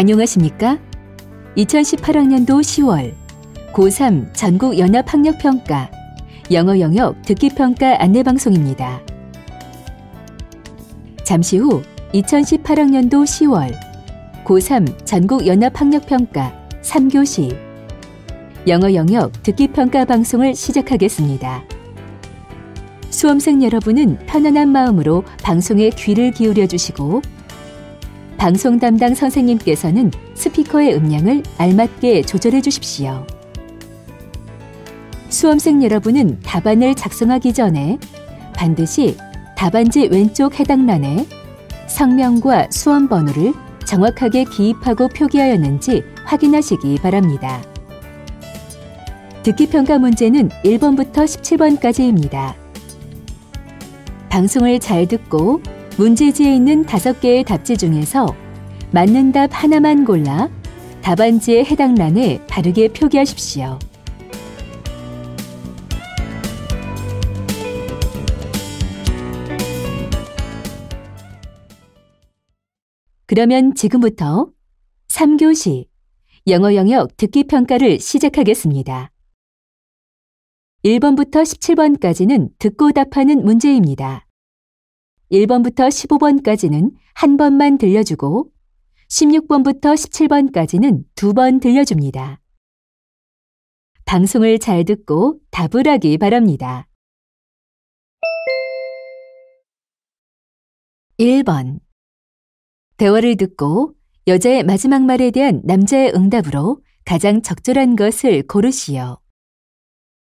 안녕하십니까? 2018학년도 10월 고3 전국 연합 학력 평가 영어 영역 듣기 평가 안내 방송입니다. 잠시 후 2018학년도 10월 고3 전국 연합 학력 평가 3교시 영어 영역 듣기 평가 방송을 시작하겠습니다. 수험생 여러분은 편안한 마음으로 방송에 귀를 기울여 주시고 방송 담당 선생님께서는 스피커의 음량을 알맞게 조절해 주십시오. 수험생 여러분은 답안을 작성하기 전에 반드시 답안지 왼쪽 해당란에 성명과 수험 번호를 정확하게 기입하고 표기하였는지 확인하시기 바랍니다. 듣기평가 문제는 1번부터 17번까지입니다. 방송을 잘 듣고 문제지에 있는 다섯 개의 답지 중에서 맞는 답 하나만 골라 답안지의 해당 란에 바르게 표기하십시오. 그러면 지금부터 3교시 영어 영역 듣기 평가를 시작하겠습니다. 1번부터 17번까지는 듣고 답하는 문제입니다. 1번부터 15번까지는 한 번만 들려주고 16번부터 17번까지는 두 번 들려줍니다. 방송을 잘 듣고 답을 하기 바랍니다. 1번 대화를 듣고 여자의 마지막 말에 대한 남자의 응답으로 가장 적절한 것을 고르시오.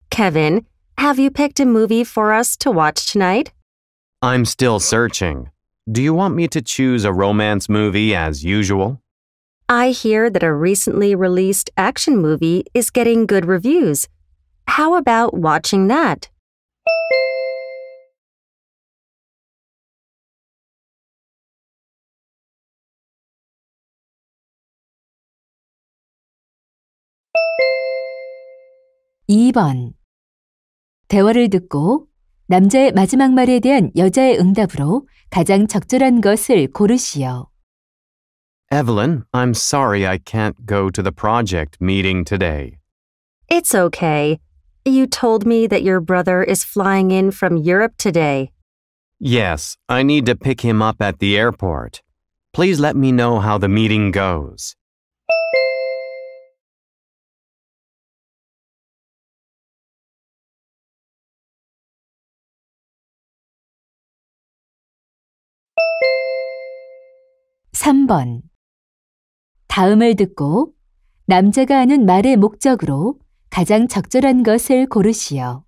Kevin, have you picked a movie for us to watch tonight? I'm still searching. Do you want me to choose a romance movie as usual? I hear that a recently released action movie is getting good reviews. How about watching that? (2번) 대화를 듣고 남자의 마지막 말에 대한 여자의 응답으로 가장 적절한 것을 고르시오. Evelyn, I'm sorry I can't go to the project meeting today. It's okay. You told me that your brother is flying in from Europe today. Yes, I need to pick him up at the airport. Please let me know how the meeting goes. 3번 다음을 듣고 남자가 하는 말의 목적으로 가장 적절한 것을 고르시오.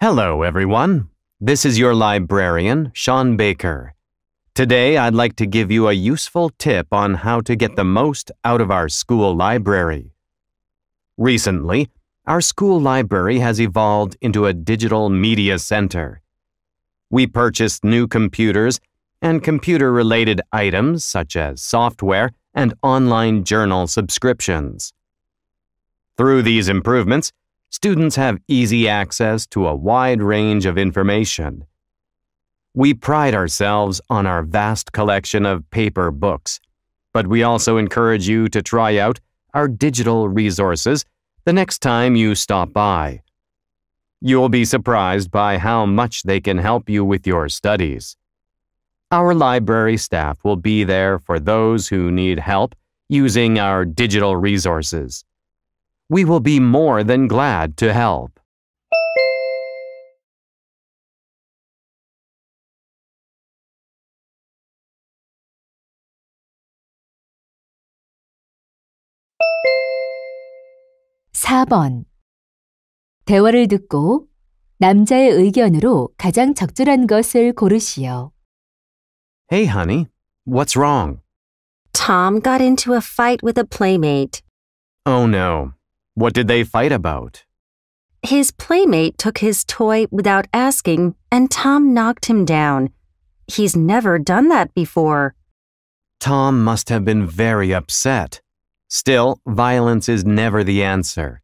Hello, everyone. This is your librarian, Sean Baker. Today, I'd like to give you a useful tip on how to get the most out of our school library. Recently, our school library has evolved into a digital media center. We purchased new computers and computer related items such as software and online journal subscriptions. Through these improvements, students have easy access to a wide range of information. We pride ourselves on our vast collection of paper books, but we also encourage you to try out our digital resources the next time you stop by. You'll be surprised by how much they can help you with your studies. Our library staff will be there for those who need help using our digital resources. We will be more than glad to help. (4번) 대화를 듣고 남자의 의견으로 가장 적절한 것을 고르시오. Hey, honey, what's wrong? Tom got into a fight with a playmate. Oh no. What did they fight about? His playmate took his toy without asking, and Tom knocked him down. He's never done that before. Tom must have been very upset. Still, violence is never the answer.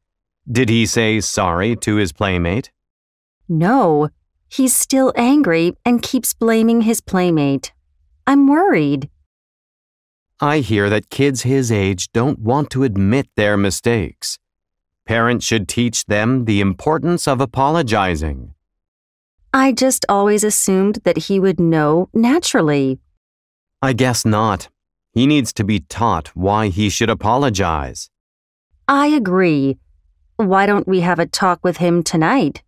Did he say sorry to his playmate? No. He's still angry and keeps blaming his playmate. I'm worried. I hear that kids his age don't want to admit their mistakes. Parents should teach them the importance of apologizing. I just always assumed that he would know naturally. I guess not. He needs to be taught why he should apologize. I agree. Why don't we have a talk with him tonight?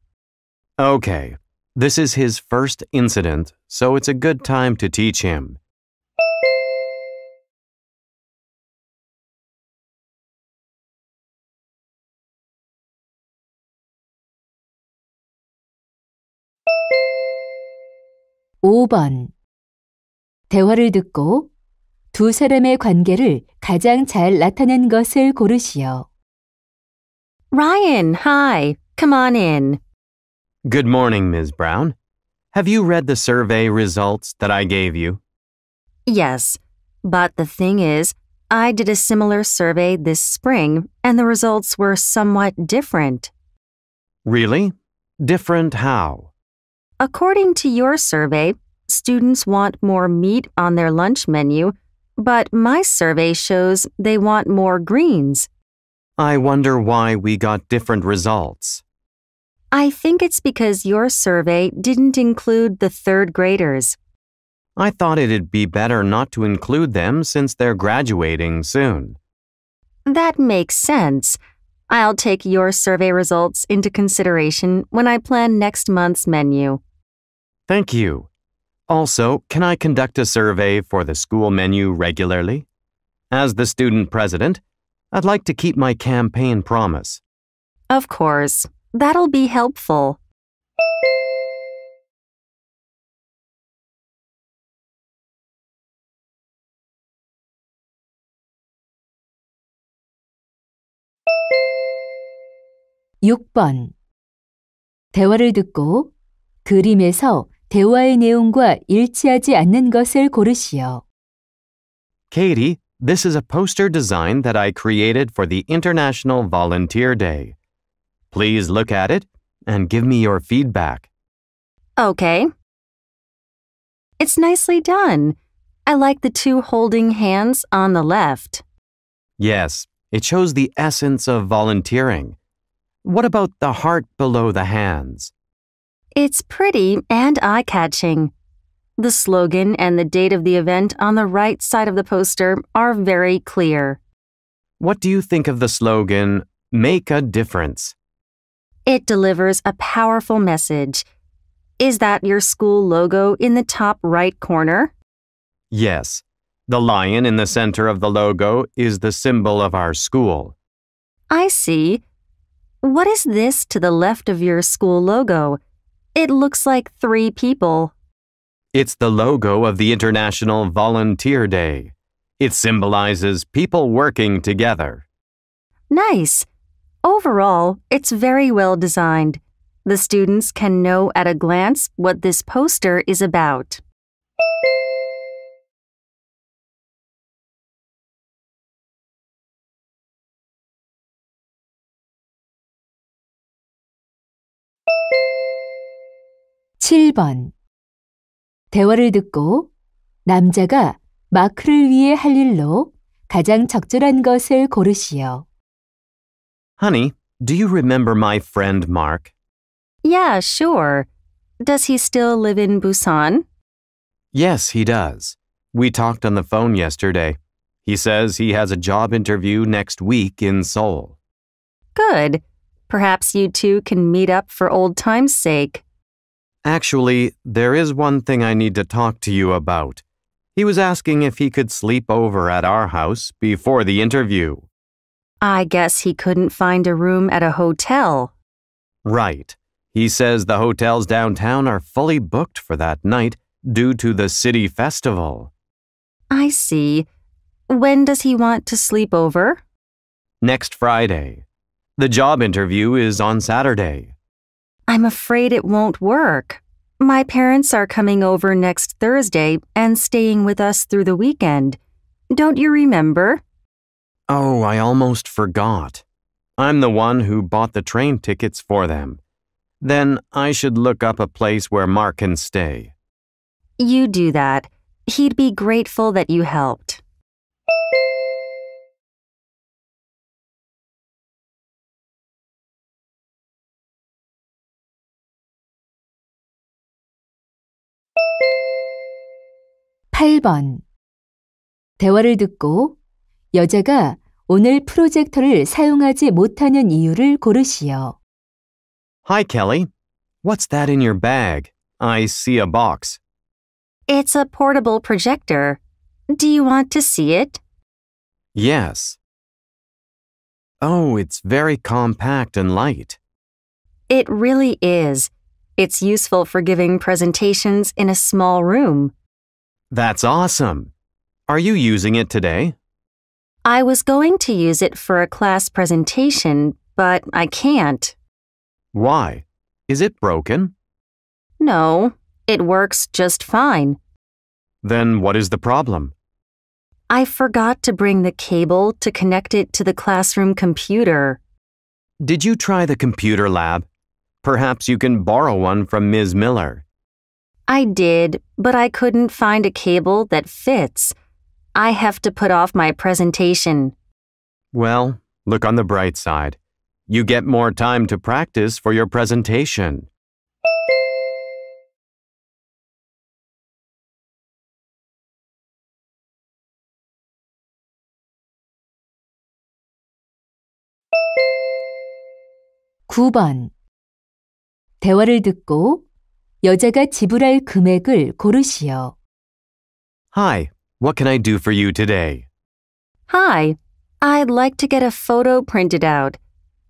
Okay, this is his first incident, so it's a good time to teach him. (5번) 대화를 듣고 두 사람의 관계를 가장 잘 나타낸 것을 고르시오. Ryan, hi. Come on in. Good morning, Ms. Brown. Have you read the survey results that I gave you? Yes, but the thing is, I did a similar survey this spring and the results were somewhat different. Really? Different how? According to your survey, students want more meat on their lunch menu, but my survey shows they want more greens. I wonder why we got different results. I think it's because your survey didn't include the third graders. I thought it'd be better not to include them since they're graduating soon. That makes sense. I'll take your survey results into consideration when I plan next month's menu. Thank you. Also, can I conduct a survey for the school menu regularly? As the student president, I'd like to keep my campaign promise. Of course. That'll be helpful. (6번) 대화를 듣고 그림에서 대화의 내용과 일치하지 않는 것을 고르시오. Katie, this is a poster design that I created for the International Volunteer Day. Please look at it and give me your feedback. Okay. It's nicely done. I like the two holding hands on the left. Yes, it shows the essence of volunteering. What about the heart below the hands? It's pretty and eye catching. The slogan and the date of the event on the right side of the poster are very clear. What do you think of the slogan, Make a Difference? It delivers a powerful message. Is that your school logo in the top right corner? Yes. The lion in the center of the logo is the symbol of our school. I see. What is this to the left of your school logo? It looks like three people. It's the logo of the International Volunteer Day. It symbolizes people working together. Nice. Overall, it's very well designed. The students can know at a glance what this poster is about. (7번) 대화를 듣고 남자가 마크를 위해 할 일로 가장 적절한 것을 고르시오. Honey, do you remember my friend Mark? Yeah, sure. Does he still live in Busan? Yes, he does. We talked on the phone yesterday. He says he has a job interview next week in Seoul. Good. Perhaps you two can meet up for old time's sake. Actually, there is one thing I need to talk to you about. He was asking if he could sleep over at our house before the interview. I guess he couldn't find a room at a hotel. Right. He says the hotels downtown are fully booked for that night due to the city festival. I see. When does he want to sleep over? Next Friday. The job interview is on Saturday. I'm afraid it won't work. My parents are coming over next Thursday and staying with us through the weekend. Don't you remember? Oh, I almost forgot. I'm the one who bought the train tickets for them. Then I should look up a place where Mark can stay. You do that. He'd be grateful that you helped. (8번) 대화를 듣고 여자가 오늘 프로젝터를 사용하지 못하는 이유를 고르시오. Hi, Kelly. What's that in your bag? I see a box. It's a portable projector. Do you want to see it? Yes. Oh, it's very compact and light. It really is. It's useful for giving presentations in a small room. That's awesome. Are you using it today? I was going to use it for a class presentation, but I can't. Why? Is it broken? No, it works just fine. Then what is the problem? I forgot to bring the cable to connect it to the classroom computer. Did you try the computer lab? Perhaps you can borrow one from Ms. Miller. I did, but I couldn't find a cable that fits. I have to put off my presentation. Well, look on the bright side. You get more time to practice for your presentation. (9번) 대화를 듣고 여자가 지불할 금액을 고르시오. Hi, what can I do for you today? Hi, I'd like to get a photo printed out.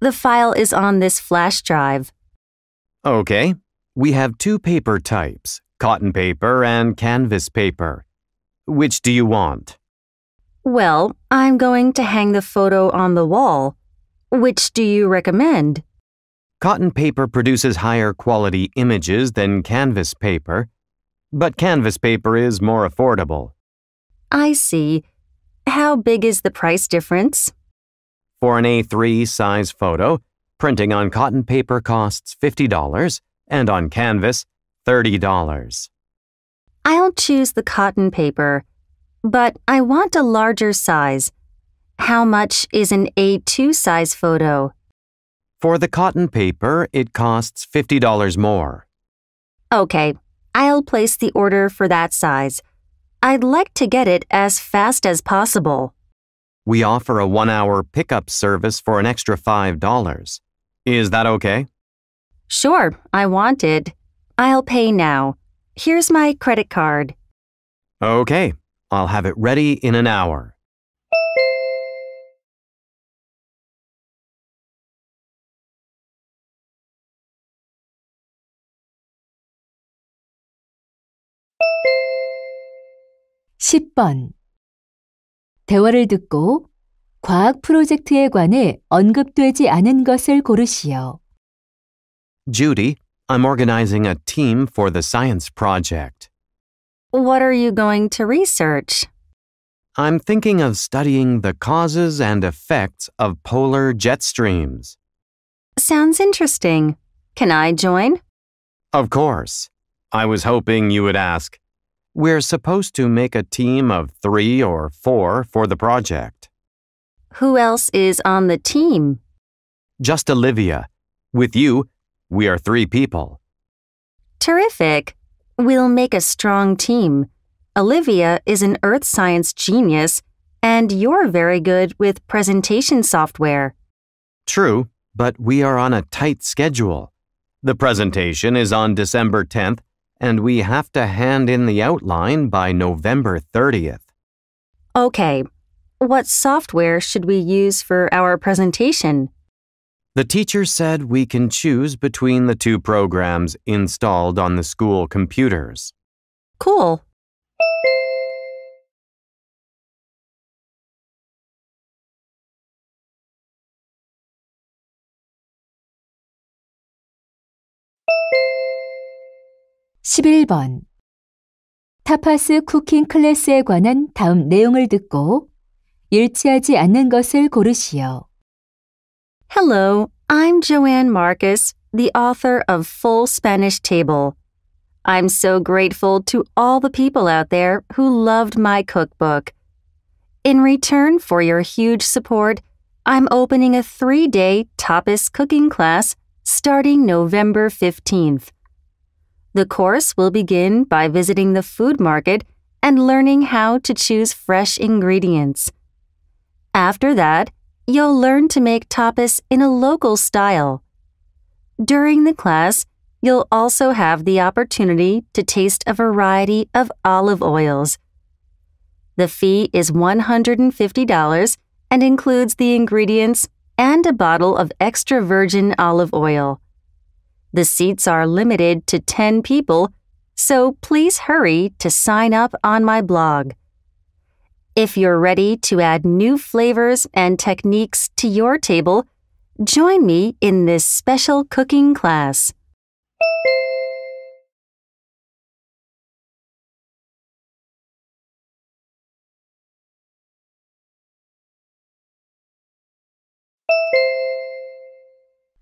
The file is on this flash drive. Okay. We have two paper types, cotton paper and canvas paper. Which do you want? Well, I'm going to hang the photo on the wall. Which do you recommend? Cotton paper produces higher quality images than canvas paper, but canvas paper is more affordable. I see. How big is the price difference? For an A3 size photo, printing on cotton paper costs $50 and on canvas, $30. I'll choose the cotton paper, but I want a larger size. How much is an A2 size photo? For the cotton paper, it costs $50 more. Okay, I'll place the order for that size. I'd like to get it as fast as possible. We offer a one hour pickup service for an extra $5. Is that okay? Sure, I want it. I'll pay now. Here's my credit card. Okay, I'll have it ready in an hour. 10번 대화를 듣고 과학 프로젝트에 관해 언급되지 않은 것을 고르시오. Judy, I'm organizing a team for the science project. What are you going to research? I'm thinking of studying the causes and effects of polar jet streams. Sounds interesting. Can I join? Of course. I was hoping you would ask. We're supposed to make a team of three or four for the project. Who else is on the team? Just Olivia. With you, we are three people. Terrific. We'll make a strong team. Olivia is an earth science genius, and you're very good with presentation software. True, but we are on a tight schedule. The presentation is on December 10th, and we have to hand in the outline by November 30th. Okay, what software should we use for our presentation? The teacher said we can choose between the two programs installed on the school computers. Cool. 11번 타파스 쿠킹 클래스에 관한 다음 내용을 듣고 일치하지 않는 것을 고르시오. Hello, I'm Joanne Marcus, the author of Full Spanish Table. I'm so grateful to all the people out there who loved my cookbook. In return for your huge support, I'm opening a three day tapas cooking class starting November 15th. The course will begin by visiting the food market and learning how to choose fresh ingredients. After that, you'll learn to make tapas in a local style. During the class, you'll also have the opportunity to taste a variety of olive oils. The fee is $150 and includes the ingredients and a bottle of extra virgin olive oil. The seats are limited to 10 people, so please hurry to sign up on my blog. If you're ready to add new flavors and techniques to your table, join me in this special cooking class.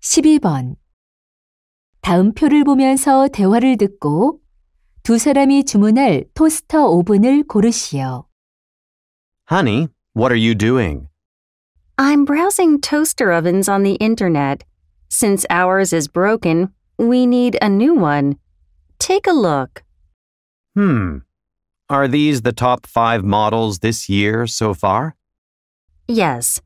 (12번) 다음 표를 보면서 대화를 듣고 두 사람이 주문할 토스터 오븐을 고르시오. Honey, what are you doing? I'm browsing toaster ovens on the internet. Since ours is broken, we need a new one. Take a look. Hmm. Are these the top five models this year so far? Yes.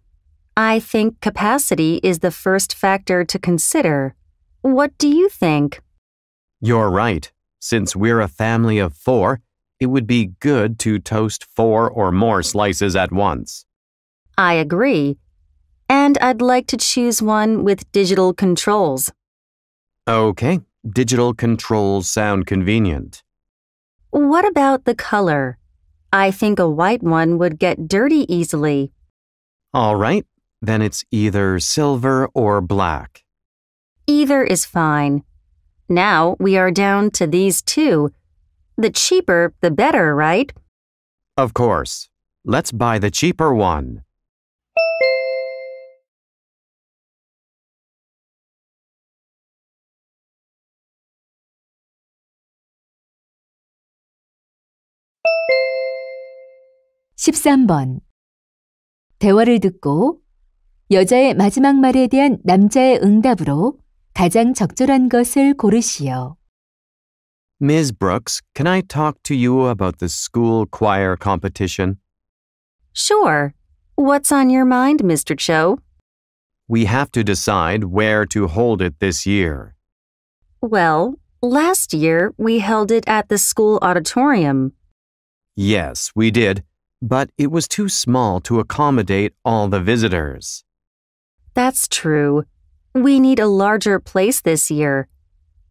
I think capacity is the first factor to consider. What do you think? You're right. Since we're a family of four, it would be good to toast four or more slices at once. I agree. And I'd like to choose one with digital controls. Okay, digital controls sound convenient. What about the color? I think a white one would get dirty easily. All right, then it's either silver or black. Either is fine. Now we are down to these two. The cheaper, the better, right? Of course. Let's buy the cheaper one. (13번) 대화를 듣고 여자의 마지막 말에 대한 남자의 응답으로 가장 적절한 것을 고르시오. Ms. Brooks, can I talk to you about the school choir competition? Sure. What's on your mind, Mr. Cho? We have to decide where to hold it this year. Well, last year we held it at the school auditorium. Yes, we did, but it was too small to accommodate all the visitors. That's true. We need a larger place this year.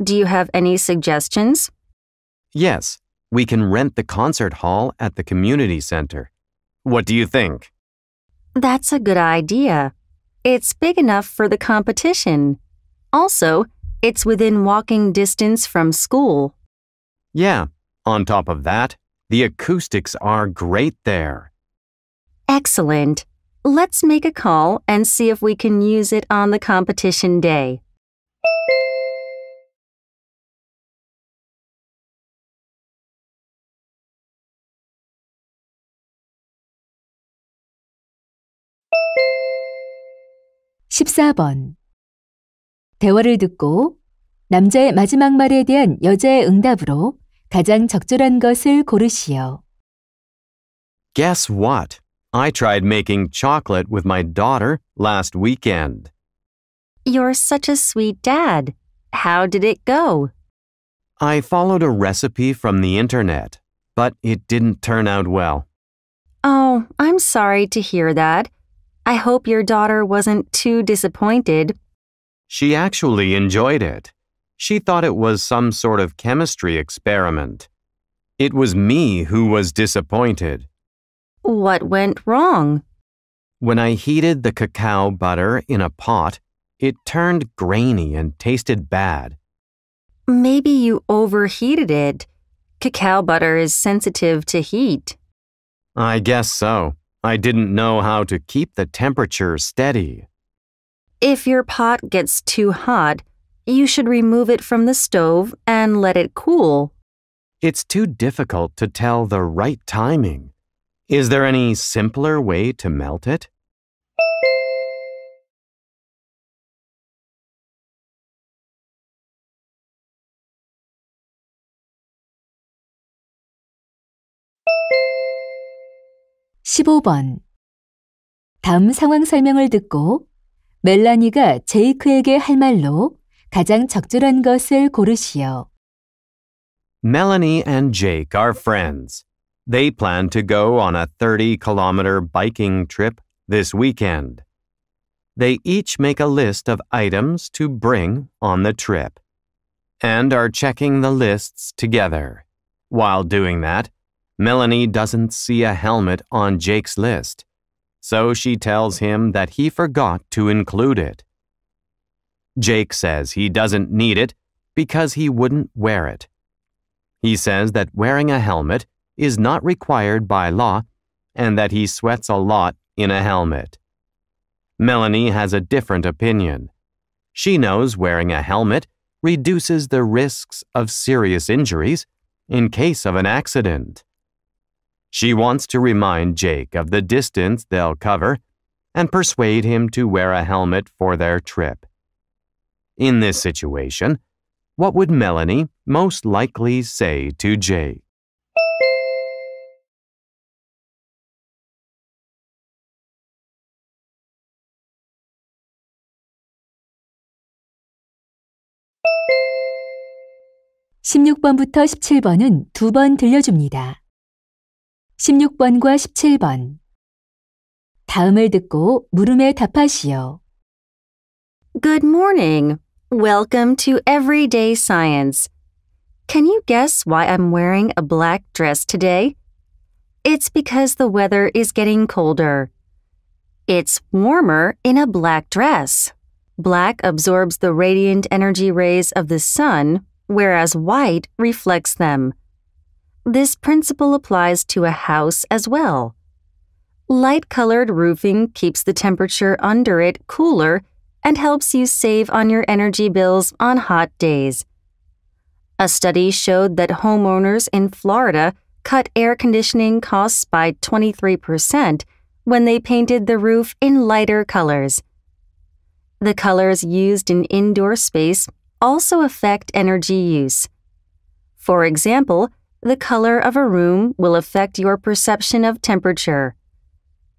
Do you have any suggestions? Yes, we can rent the concert hall at the community center. What do you think? That's a good idea. It's big enough for the competition. Also, it's within walking distance from school. Yeah, on top of that, the acoustics are great there. Excellent. Let's make a call and see if we can use it on the competition day. (14번) 대화를 듣고 남자의 마지막 말에 대한 여자의 응답으로 가장 적절한 것을 고르시오. Guess what? I tried making chocolate with my daughter last weekend. You're such a sweet dad. How did it go? I followed a recipe from the internet, but it didn't turn out well. Oh, I'm sorry to hear that. I hope your daughter wasn't too disappointed. She actually enjoyed it. She thought it was some sort of chemistry experiment. It was me who was disappointed. What went wrong? When I heated the cacao butter in a pot, it turned grainy and tasted bad. Maybe you overheated it. Cacao butter is sensitive to heat. I guess so. I didn't know how to keep the temperature steady. If your pot gets too hot, you should remove it from the stove and let it cool. It's too difficult to tell the right timing. Is there any simpler way to melt it? (15번) 다음 상황 설명을 듣고 멜라니가 제이크에게 할 말로 가장 적절한 것을 고르시오. Melanie and Jake are friends. They plan to go on a 30 kilometer biking trip this weekend. They each make a list of items to bring on the trip and are checking the lists together. While doing that, Melanie doesn't see a helmet on Jake's list, so she tells him that he forgot to include it. Jake says he doesn't need it because he wouldn't wear it. He says that wearing a helmet is not required by law and that he sweats a lot in a helmet. Melanie has a different opinion. She knows wearing a helmet reduces the risks of serious injuries in case of an accident. She wants to remind Jake of the distance they'll cover and persuade him to wear a helmet for their trip. In this situation, what would Melanie most likely say to Jake? 16번부터 17번은 두 번 들려줍니다. 16번과 17번. 다음을 듣고 물음에 답하시오. Good morning. Welcome to Everyday Science. Can you guess why I'm wearing a black dress today? It's because the weather is getting colder. It's warmer in a black dress. Black absorbs the radiant energy rays of the sun whereas white reflects them. This principle applies to a house as well. Light colored roofing keeps the temperature under it cooler and helps you save on your energy bills on hot days. A study showed that homeowners in Florida cut air conditioning costs by 23% when they painted the roof in lighter colors. The colors used in indoor space also affect energy use. For example, the color of a room will affect your perception of temperature.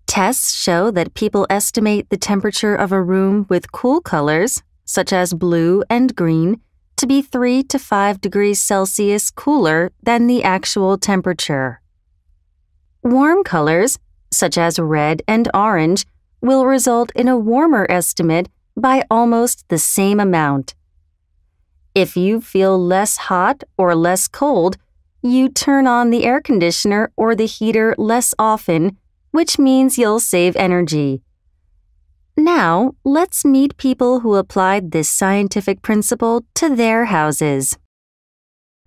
Tests show that people estimate the temperature of a room with cool colors, such as blue and green, to be 3 to 5 degrees Celsius cooler than the actual temperature. Warm colors, such as red and orange, will result in a warmer estimate by almost the same amount. If you feel less hot or less cold, you turn on the air conditioner or the heater less often, which means you'll save energy. Now, let's meet people who applied this scientific principle to their houses.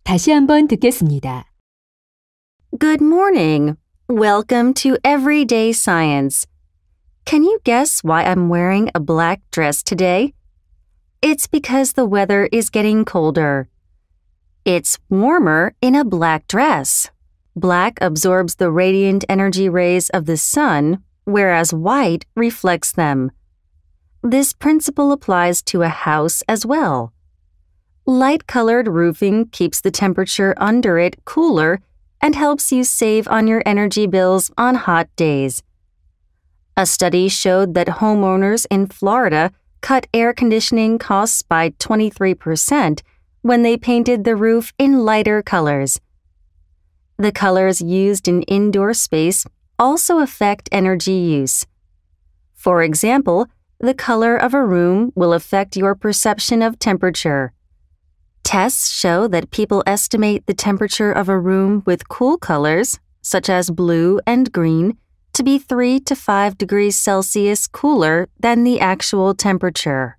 다시 한번 듣겠습니다. Good morning. Welcome to Everyday Science. Can you guess why I'm wearing a black dress today? It's because the weather is getting colder. It's warmer in a black dress. Black absorbs the radiant energy rays of the sun, whereas white reflects them. This principle applies to a house as well. Light colored roofing keeps the temperature under it cooler and helps you save on your energy bills on hot days. A study showed that homeowners in Florida cut air conditioning costs by 23% when they painted the roof in lighter colors. The colors used in indoor space also affect energy use. For example, the color of a room will affect your perception of temperature. Tests show that people estimate the temperature of a room with cool colors, such as blue and green, to be 3 to 5 degrees Celsius cooler than the actual temperature.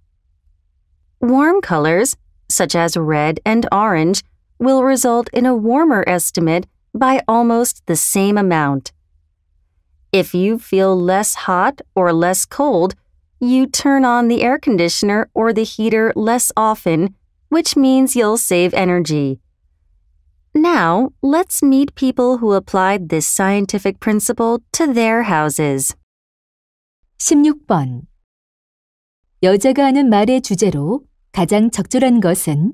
Warm colors, such as red and orange, will result in a warmer estimate by almost the same amount. If you feel less hot or less cold, you turn on the air conditioner or the heater less often, which means you'll save energy. Now, let's meet people who applied this scientific principle to their houses. 16번 여자가 하는 말의 주제로 가장 적절한 것은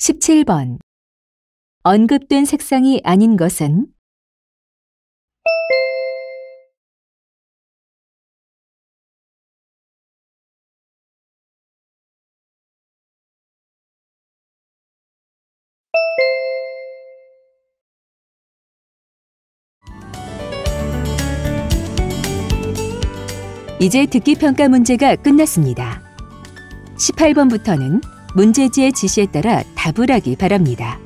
(17번) 언급된 색상이 아닌 것은 이제 듣기 평가 문제가 끝났습니다. 18번부터는 문제지의 지시에 따라 답을 하기 바랍니다.